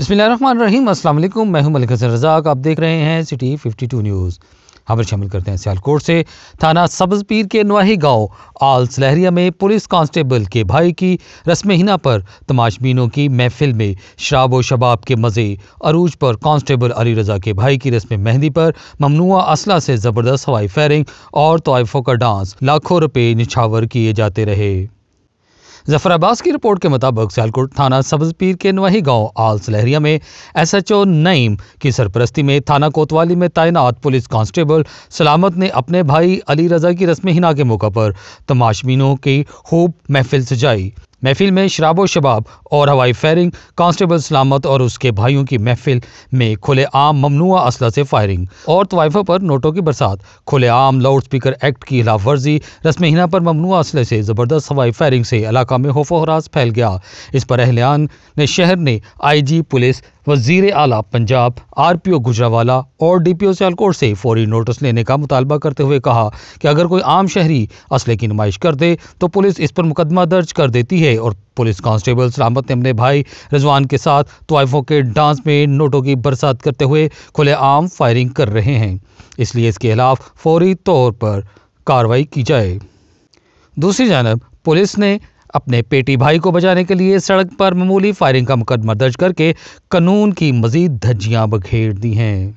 बसमिल मैं हूं मलिक हसन रजाक आप देख रहे हैं सिटी 52 न्यूज़ खबर शामिल करते हैं सियालकोट से थाना सब्ज पीर के नवाही गांव आल सलहरिया में पुलिस कांस्टेबल के भाई की रस्म हिना पर तमाशबीनों की महफिल में शराब व शबाब के मज़े अरूज पर कांस्टेबल अली रजा के भाई की रस्म मेहंदी पर ममनुआ असला से ज़बरदस्त हवाई फायरिंग और तोयफों का डांस लाखों रुपये निछावर किए जाते रहे जफर अब्बास की रिपोर्ट के मुताबिक सियालकोट थाना सब्जपीर के नवाही गांव आल सलहरिया में एस एच ओ नईम की सरपरस्ती में थाना कोतवाली में तैनात पुलिस कांस्टेबल सलामत ने अपने भाई अली रजा की रस्म हिना के मौका पर तमाशबीनों की खूब महफिल सजाई महफिल में शराबो शबाब और हवाई फायरिंग कांस्टेबल सलामत और उसके भाइयों की महफिल में खुलेआम ममनुआ असला से फायरिंग और तवाइफों पर नोटों की बरसात खुलेआम लाउड स्पीकर एक्ट की खिलाफ वर्जी रस्म हिना पर ममनुआ असले से ज़बरदस्त हवाई फायरिंग से इलाका में होफो फैल गया इस पर अहलियान ने शहर ने आई जी पुलिस वजीर आला Punjab R P O Gujranwala और डी पी ओ सियालकोट से फौरी नोटिस लेने का मुतालबा करते हुए कहा कि अगर कोई आम शहरी असले की नुमाइश कर दे तो पुलिस इस पर मुकदमा दर्ज कर देती है और पुलिस कांस्टेबल सलामत ने अपने भाई रिजवान के साथ तवाइफों के डांस में नोटों की बरसात करते हुए खुलेआम फायरिंग कर रहे हैं इसलिए इसके खिलाफ फौरी तौर पर कार्रवाई की जाए दूसरी जानब पुलिस ने अपने पेटी भाई को बचाने के लिए सड़क पर मामूली फायरिंग का मुकदमा दर्ज करके कानून की मजीद धज्जियां बखेर दी हैं